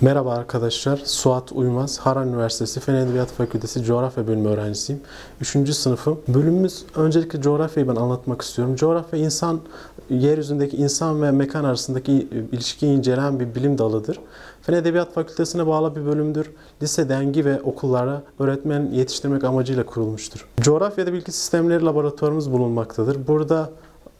Merhaba arkadaşlar, Suat Uymaz, Haran Üniversitesi Fen Edebiyat Fakültesi Coğrafya Bölümü öğrencisiyim. Üçüncü sınıfım. Bölümümüz, öncelikle coğrafyayı ben anlatmak istiyorum. Coğrafya insan, yeryüzündeki insan ve mekan arasındaki ilişkiyi inceleyen bir bilim dalıdır. Fen Edebiyat Fakültesine bağlı bir bölümdür. Lise, dengi ve okullara öğretmen yetiştirmek amacıyla kurulmuştur. Coğrafyada bilgi sistemleri laboratuvarımız bulunmaktadır. Burada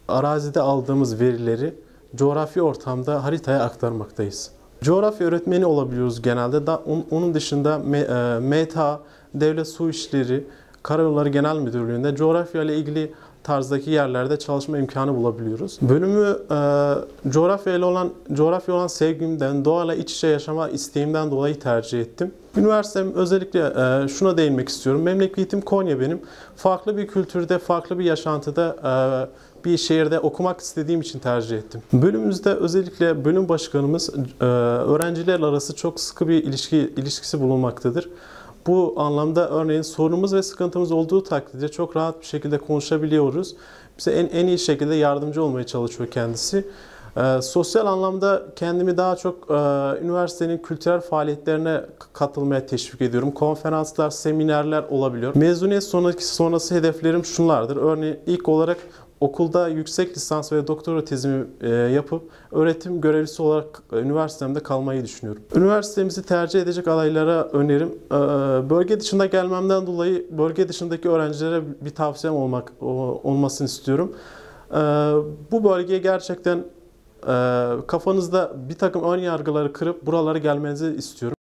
arazide aldığımız verileri coğrafi ortamda haritaya aktarmaktayız. Coğrafya öğretmeni olabiliyoruz genelde. Da, on, onun dışında me, e, META, Devlet Su İşleri, Karayolları Genel Müdürlüğü'nde coğrafya ile ilgili tarzdaki yerlerde çalışma imkanı bulabiliyoruz. Bölümü e, ile olan coğrafya olan sevgimden, doğayla iç içe yaşama isteğimden dolayı tercih ettim. Üniversitem özellikle e, şuna değinmek istiyorum. Memleketim Konya benim. Farklı bir kültürde, farklı bir yaşantıda e, bir şehirde okumak istediğim için tercih ettim. Bölümümüzde özellikle bölüm başkanımız e, öğrenciler arası çok sıkı bir ilişki ilişkisi bulunmaktadır. Bu anlamda örneğin sorunumuz ve sıkıntımız olduğu takdirde çok rahat bir şekilde konuşabiliyoruz. Bize en, en iyi şekilde yardımcı olmaya çalışıyor kendisi. E, sosyal anlamda kendimi daha çok e, üniversitenin kültürel faaliyetlerine katılmaya teşvik ediyorum. Konferanslar, seminerler olabiliyor. Mezuniyet sonraki sonrası hedeflerim şunlardır. Örneğin ilk olarak Okulda yüksek lisans ve doktora tezimi e, yapıp öğretim görevlisi olarak e, üniversitemde kalmayı düşünüyorum. Üniversitemizi tercih edecek adaylara önerim e, bölge dışında gelmemden dolayı bölge dışındaki öğrencilere bir tavsiyem olmak olmasını istiyorum. Bu bölgeye gerçekten kafanızda bir takım ön yargıları kırıp buralara gelmenizi istiyorum.